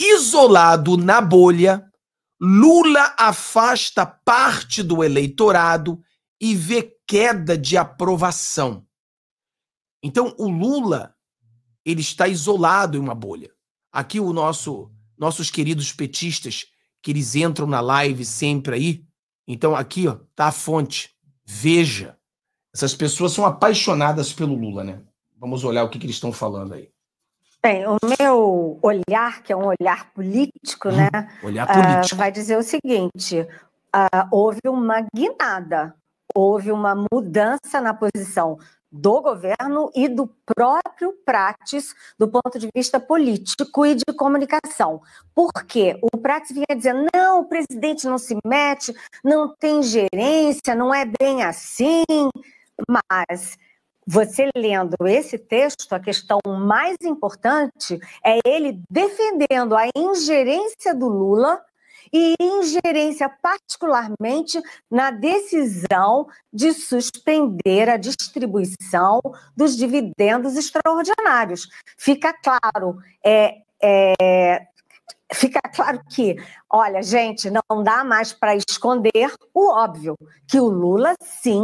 isolado na bolha, Lula afasta parte do eleitorado e vê queda de aprovação. Então, o Lula, ele está isolado em uma bolha. Aqui o nosso nossos queridos petistas que eles entram na live sempre aí. Então aqui, ó, tá a fonte. Veja. Essas pessoas são apaixonadas pelo Lula, né? Vamos olhar o que, que eles estão falando aí. Bem, o meu olhar, que é um olhar político, hum, né? Olhar político. Uh, vai dizer o seguinte: uh, houve uma guinada, houve uma mudança na posição do governo e do próprio Prates do ponto de vista político e de comunicação. Porque o Prates vinha dizendo: não, o presidente não se mete, não tem gerência, não é bem assim, mas você lendo esse texto, a questão mais importante é ele defendendo a ingerência do Lula e ingerência particularmente na decisão de suspender a distribuição dos dividendos extraordinários. Fica claro, é, é, fica claro que, olha, gente, não dá mais para esconder o óbvio, que o Lula sim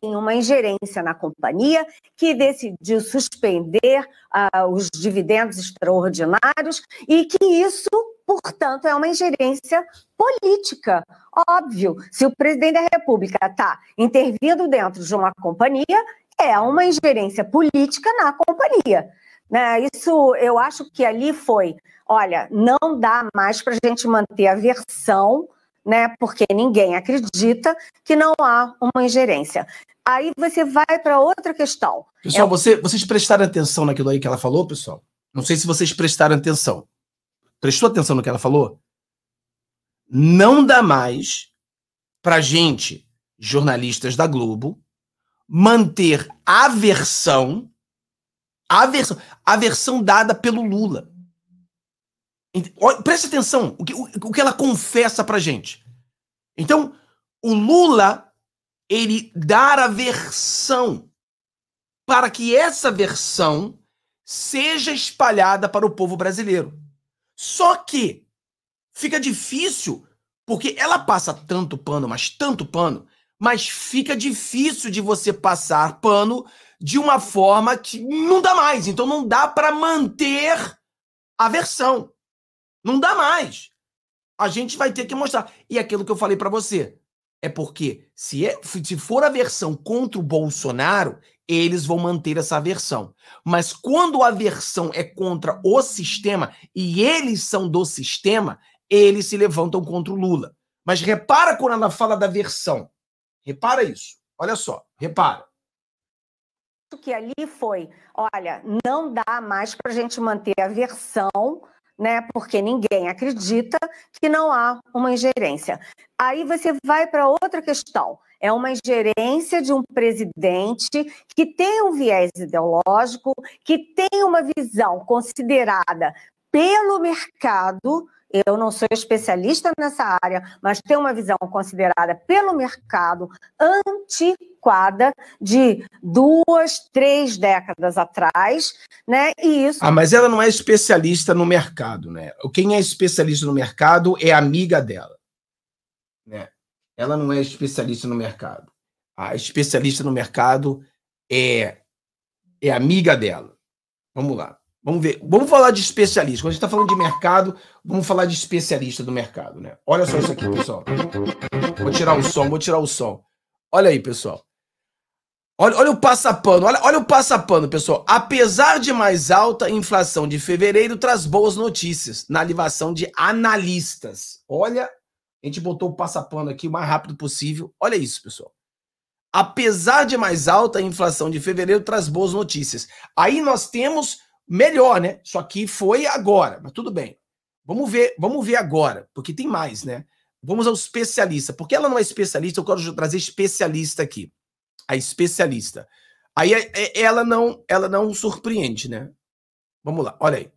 tem uma ingerência na companhia que decidiu suspender uh, os dividendos extraordinários e que isso, portanto, é uma ingerência política. Óbvio, se o presidente da República está intervindo dentro de uma companhia, é uma ingerência política na companhia. Né? Isso eu acho que ali foi: olha, não dá mais para a gente manter a versão né? Porque ninguém acredita que não há uma ingerência. Aí você vai para outra questão. Pessoal, é... você, vocês prestaram atenção naquilo aí que ela falou, pessoal? Não sei se vocês prestaram atenção. Prestou atenção no que ela falou? Não dá mais para gente, jornalistas da Globo, manter a versão, a versão, a versão dada pelo Lula. Preste atenção o que, o, o que ela confessa para gente. Então, o Lula, ele dar a versão para que essa versão seja espalhada para o povo brasileiro. Só que fica difícil, porque ela passa tanto pano, mas tanto pano, mas fica difícil de você passar pano de uma forma que não dá mais. Então não dá para manter a versão. Não dá mais. A gente vai ter que mostrar. E aquilo que eu falei para você. É porque, se, é, se for a versão contra o Bolsonaro, eles vão manter essa versão. Mas quando a versão é contra o sistema e eles são do sistema, eles se levantam contra o Lula. Mas repara quando ela fala da versão. Repara isso. Olha só, repara. O que ali foi, olha, não dá mais para a gente manter a versão né? Porque ninguém acredita que não há uma ingerência. Aí você vai para outra questão. É uma ingerência de um presidente que tem um viés ideológico, que tem uma visão considerada pelo mercado, eu não sou especialista nessa área, mas tem uma visão considerada pelo mercado antiquada de duas, três décadas atrás, né? E isso. Ah, mas ela não é especialista no mercado, né? Quem é especialista no mercado é amiga dela, né? Ela não é especialista no mercado. A especialista no mercado é é amiga dela. Vamos lá. Vamos ver. Vamos falar de especialista. Quando a gente está falando de mercado, vamos falar de especialista do mercado, né? Olha só isso aqui, pessoal. Vou tirar o som, vou tirar o som. Olha aí, pessoal. Olha, olha o passapano, olha, olha o passapano, pessoal. Apesar de mais alta, inflação de fevereiro traz boas notícias na livação de analistas. Olha, a gente botou o passapano aqui o mais rápido possível. Olha isso, pessoal. Apesar de mais alta, a inflação de fevereiro traz boas notícias. Aí nós temos melhor, né? Só que foi agora, mas tudo bem. Vamos ver, vamos ver agora, porque tem mais, né? Vamos ao especialista. Porque ela não é especialista, eu quero trazer especialista aqui. A especialista. Aí é, é, ela não, ela não surpreende, né? Vamos lá, olha aí.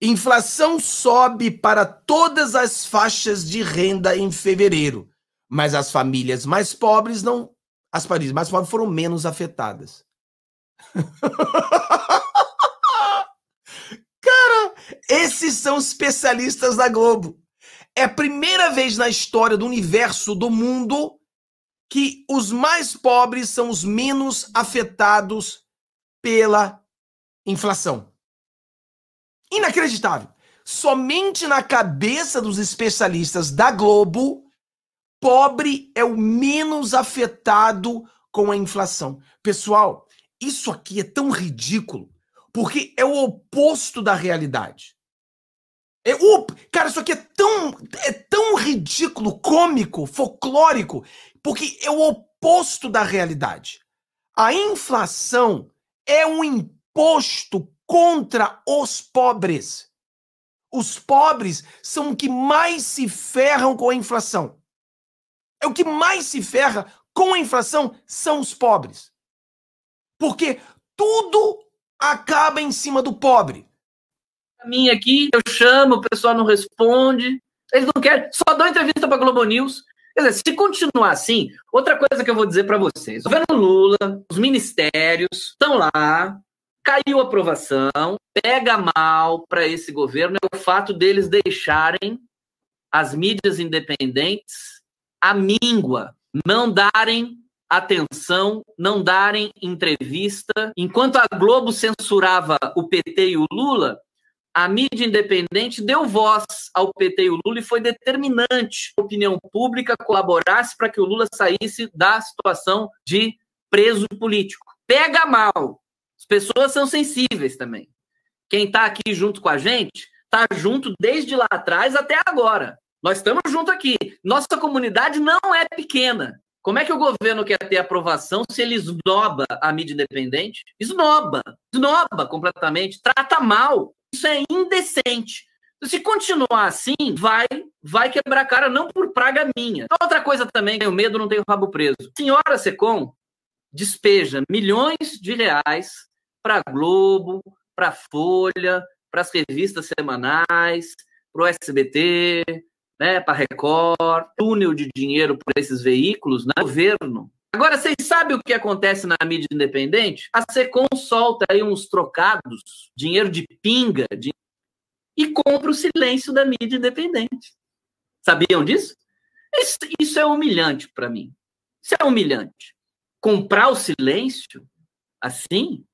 Inflação sobe para todas as faixas de renda em fevereiro, mas as famílias mais pobres não, as famílias mais pobres foram menos afetadas. Cara, esses são especialistas da Globo. É a primeira vez na história do universo, do mundo, que os mais pobres são os menos afetados pela inflação. Inacreditável. Somente na cabeça dos especialistas da Globo, pobre é o menos afetado com a inflação. Pessoal, isso aqui é tão ridículo. Porque é o oposto da realidade. É, cara, isso aqui é tão, é tão ridículo, cômico, folclórico, porque é o oposto da realidade. A inflação é um imposto contra os pobres. Os pobres são os que mais se ferram com a inflação. É o que mais se ferra com a inflação são os pobres. Porque tudo acaba em cima do pobre. A minha aqui, eu chamo, o pessoal não responde. Eles não querem, só dão entrevista para Globo News. Quer dizer, se continuar assim, outra coisa que eu vou dizer para vocês: o governo Lula, os ministérios estão lá, caiu a aprovação, pega mal para esse governo é o fato deles deixarem as mídias independentes a míngua, não darem atenção, não darem entrevista. Enquanto a Globo censurava o PT e o Lula, a mídia independente deu voz ao PT e o Lula e foi determinante a opinião pública colaborasse para que o Lula saísse da situação de preso político. Pega mal. As pessoas são sensíveis também. Quem está aqui junto com a gente está junto desde lá atrás até agora. Nós estamos junto aqui. Nossa comunidade não é pequena. Como é que o governo quer ter aprovação se ele esnoba a mídia independente? Esnoba, esnoba completamente, trata mal. Isso é indecente. Se continuar assim, vai vai quebrar a cara, não por praga minha. Outra coisa também, tenho medo, não tenho rabo preso. Senhora Secom despeja milhões de reais para Globo, para Folha, para as revistas semanais, para o SBT, né, para Record, túnel de dinheiro por esses veículos, né, governo. Agora, vocês sabem o que acontece na mídia independente? A SECOM solta aí uns trocados, dinheiro de pinga, de... e compra o silêncio da mídia independente. Sabiam disso? Isso, isso é humilhante para mim. Isso é humilhante. Comprar o silêncio assim?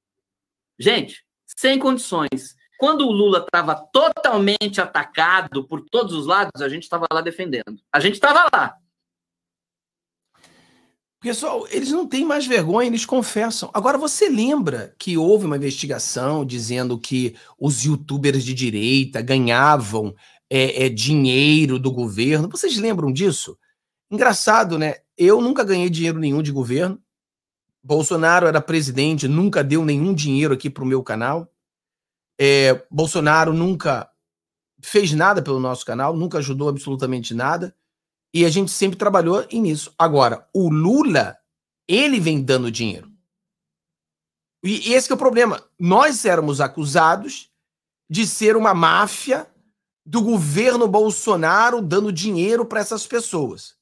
Gente, sem condições. Quando o Lula estava totalmente atacado por todos os lados, a gente estava lá defendendo. A gente estava lá. Pessoal, eles não têm mais vergonha, eles confessam. Agora, você lembra que houve uma investigação dizendo que os youtubers de direita ganhavam é, é, dinheiro do governo? Vocês lembram disso? Engraçado, né? Eu nunca ganhei dinheiro nenhum de governo. Bolsonaro era presidente, nunca deu nenhum dinheiro aqui para o meu canal. É, Bolsonaro nunca fez nada pelo nosso canal, nunca ajudou absolutamente nada. E a gente sempre trabalhou nisso. Agora, o Lula, ele vem dando dinheiro. E esse é o problema. Nós éramos acusados de ser uma máfia do governo Bolsonaro dando dinheiro para essas pessoas.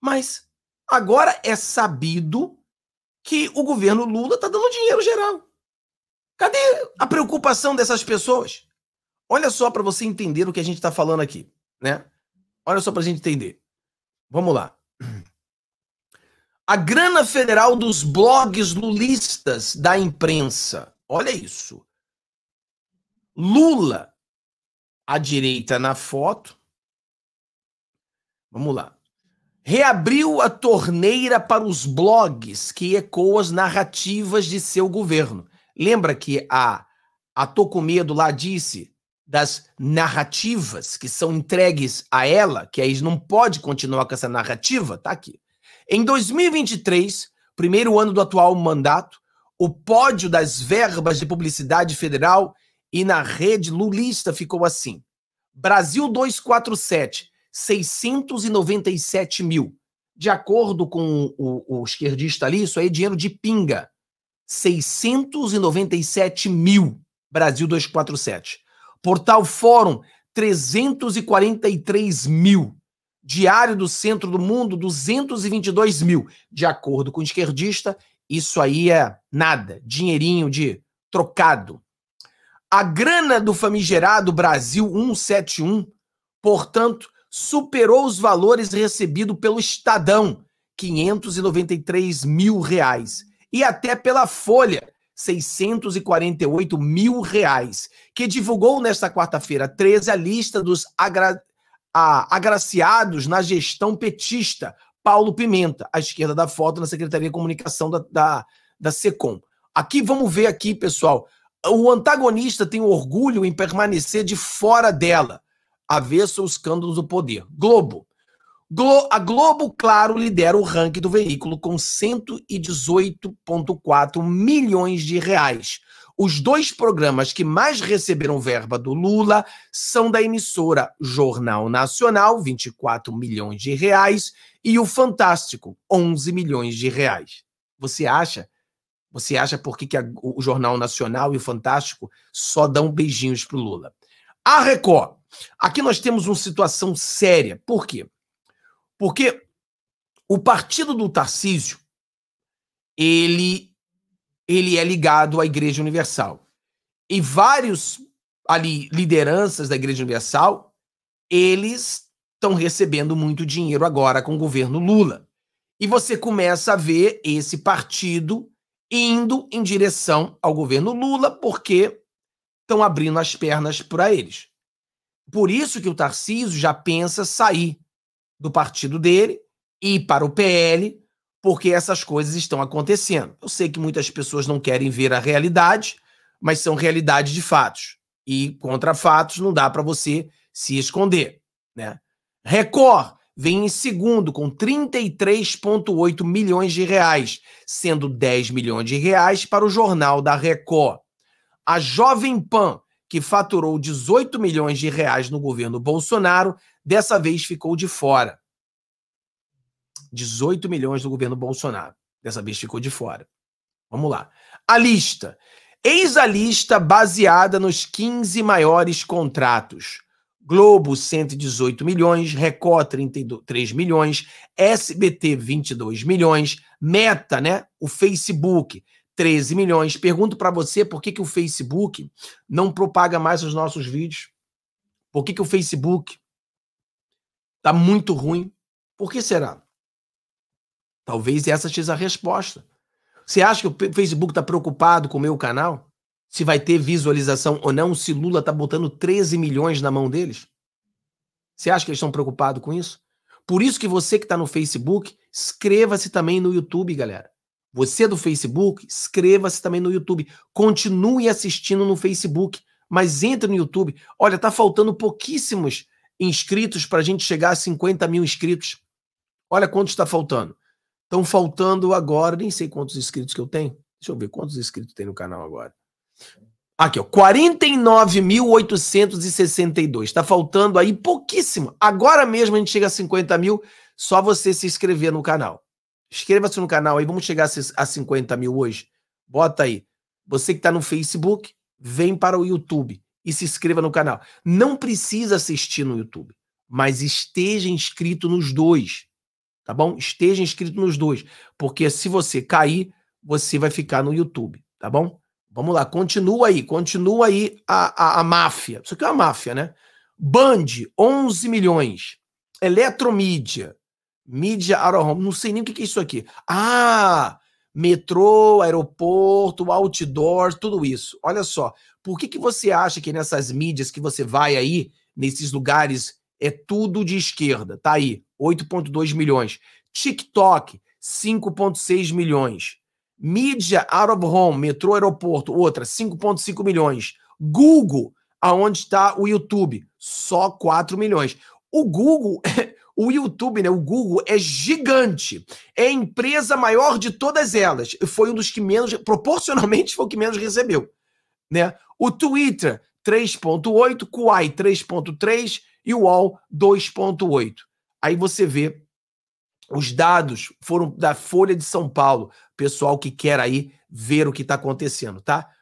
Mas agora é sabido que o governo Lula está dando dinheiro geral. Cadê a preocupação dessas pessoas? Olha só para você entender o que a gente está falando aqui, né? Olha só para a gente entender. Vamos lá. A grana federal dos blogs lulistas da imprensa. Olha isso. Lula à direita na foto. Vamos lá. Reabriu a torneira para os blogs que ecoam as narrativas de seu governo. Lembra que a, a Tô lá disse das narrativas que são entregues a ela, que aí não pode continuar com essa narrativa? Tá aqui. Em 2023, primeiro ano do atual mandato, o pódio das verbas de publicidade federal e na rede lulista ficou assim. Brasil 247, 697 mil. De acordo com o, o, esquerdista ali, isso aí é dinheiro de pinga. 697 mil Brasil 247. Portal Fórum, 343 mil. Diário do Centro do Mundo, 222 mil. De acordo com o esquerdista, isso aí é nada, dinheirinho de trocado. A grana do famigerado Brasil 171, portanto, superou os valores recebidos pelo Estadão, 593 mil reais e até pela Folha, 648 mil reais, que divulgou nesta quarta-feira 13 a lista dos agra... a... agraciados na gestão petista. Paulo Pimenta, à esquerda da foto, na Secretaria de Comunicação da, da, da SECOM. Aqui, vamos ver aqui, pessoal. O antagonista tem orgulho em permanecer de fora dela. Avesso aos escândalos do poder. Globo. A Globo, claro, lidera o ranking do veículo com 118,4 milhões de reais. Os dois programas que mais receberam verba do Lula são da emissora Jornal Nacional, 24 milhões de reais, e o Fantástico, 11 milhões de reais. Você acha? Você acha por que, que a, o Jornal Nacional e o Fantástico só dão beijinhos pro Lula? A Record. Aqui nós temos uma situação séria. Por quê? Porque o partido do Tarcísio, ele, ele é ligado à Igreja Universal. E vários ali lideranças da Igreja Universal, eles estão recebendo muito dinheiro agora com o governo Lula. E você começa a ver esse partido indo em direção ao governo Lula porque estão abrindo as pernas para eles. Por isso que o Tarcísio já pensa sair do partido dele e para o PL, porque essas coisas estão acontecendo. Eu sei que muitas pessoas não querem ver a realidade, mas são realidade de fatos. E contra fatos não dá para você se esconder, né? Record vem em segundo com 33,8 milhões de reais, sendo 10 milhões de reais para o jornal da Record. A Jovem Pan, que faturou 18 milhões de reais no governo Bolsonaro, dessa vez ficou de fora. 18 milhões do governo Bolsonaro. Dessa vez ficou de fora. Vamos lá. A lista. Eis a lista baseada nos 15 maiores contratos. Globo, 118 milhões, Record, 33 milhões, SBT, 22 milhões, Meta, né? O Facebook, 13 milhões. Pergunto para você por que, que o Facebook não propaga mais os nossos vídeos. Por que, que o Facebook Está muito ruim. Por que será? Talvez essa seja a resposta. Você acha que o Facebook está preocupado com o meu canal? Se vai ter visualização ou não, se Lula está botando 13 milhões na mão deles? Você acha que eles estão preocupados com isso? Por isso que você que está no Facebook, inscreva-se também no YouTube, galera. Você do Facebook, inscreva-se também no YouTube. Continue assistindo no Facebook, mas entre no YouTube. Olha, tá faltando pouquíssimos inscritos para a gente chegar a 50 mil inscritos. Olha quanto está faltando. Estão faltando agora, nem sei quantos inscritos que eu tenho. Deixa eu ver quantos inscritos tem no canal agora. Aqui, ó, 49.862. Está faltando aí pouquíssimo. Agora mesmo a gente chega a 50 mil, só você se inscrever no canal. Inscreva-se no canal aí, vamos chegar a 50 mil hoje. Bota aí. Você que está no Facebook, vem para o YouTube e se inscreva no canal. Não precisa assistir no YouTube, mas esteja inscrito nos dois. Tá bom? Esteja inscrito nos dois, porque se você cair, você vai ficar no YouTube, tá bom? Vamos lá, continua aí, continua aí a, a, a máfia. Isso aqui é uma máfia, né? Band, 11 milhões. Eletromídia, mídia Arohome, não sei nem o que é isso aqui. Ah, metrô, aeroporto, outdoor, tudo isso. Olha só, por que, que você acha que nessas mídias que você vai aí, nesses lugares, é tudo de esquerda? Tá aí, 8,2 milhões. TikTok, 5,6 milhões. Mídia out of home, metrô, aeroporto, outra, 5,5 milhões. Google, aonde está o YouTube, só 4 milhões. O Google O YouTube, né, o Google, é gigante. É a empresa maior de todas elas. Foi um dos que menos, proporcionalmente, foi o que menos recebeu. Né? O Twitter, 3.8, Kuai, 3.3 e o UOL, 2.8. Aí você vê os dados foram da Folha de São Paulo. Pessoal que quer aí ver o que está acontecendo, tá?